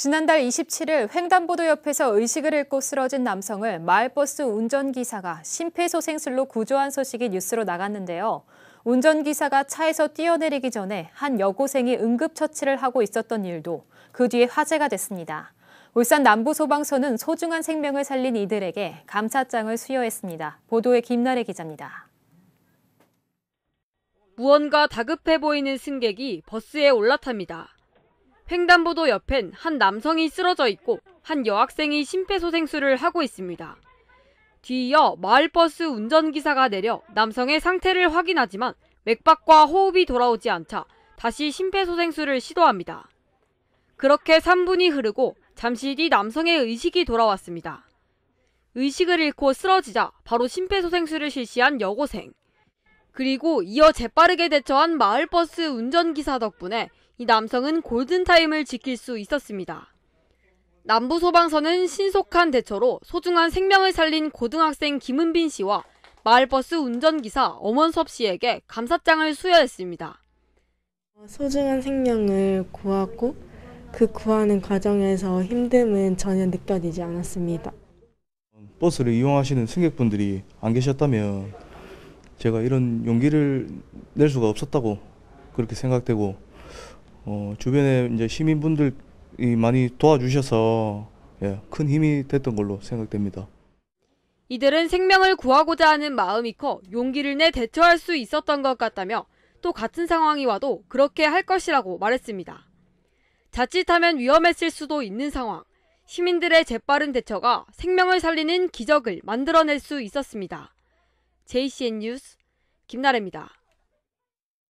지난달 27일 횡단보도 옆에서 의식을 잃고 쓰러진 남성을 마을버스 운전기사가 심폐소생술로 구조한 소식이 뉴스로 나갔는데요. 운전기사가 차에서 뛰어내리기 전에 한 여고생이 응급처치를 하고 있었던 일도 그 뒤에 화제가 됐습니다. 울산 남부소방서는 소중한 생명을 살린 이들에게 감사장을 수여했습니다. 보도에 김나래 기자입니다. 무언가 다급해 보이는 승객이 버스에 올라탑니다. 횡단보도 옆엔 한 남성이 쓰러져 있고 한 여학생이 심폐소생술을 하고 있습니다. 뒤이어 마을버스 운전기사가 내려 남성의 상태를 확인하지만 맥박과 호흡이 돌아오지 않자 다시 심폐소생술을 시도합니다. 그렇게 3분이 흐르고 잠시 뒤 남성의 의식이 돌아왔습니다. 의식을 잃고 쓰러지자 바로 심폐소생술을 실시한 여고생. 그리고 이어 재빠르게 대처한 마을버스 운전기사 덕분에 이 남성은 골든타임을 지킬 수 있었습니다. 남부 소방서는 신속한 대처로 소중한 생명을 살린 고등학생 김은빈 씨와 마을버스 운전기사 엄원섭 씨에게 감사장을 수여했습니다. 소중한 생명을 구하고 그 구하는 과정에서 힘듦은 전혀 느껴지지 않았습니다. 버스를 이용하시는 승객분들이 안 계셨다면 제가 이런 용기를 낼 수가 없었다고 그렇게 생각되고 어, 주변에 이제 시민분들이 많이 도와주셔서 예, 큰 힘이 됐던 걸로 생각됩니다. 이들은 생명을 구하고자 하는 마음이 커 용기를 내 대처할 수 있었던 것 같다며 또 같은 상황이 와도 그렇게 할 것이라고 말했습니다. 자칫하면 위험했을 수도 있는 상황. 시민들의 재빠른 대처가 생명을 살리는 기적을 만들어낼 수 있었습니다. JCN 뉴스 김나래입니다.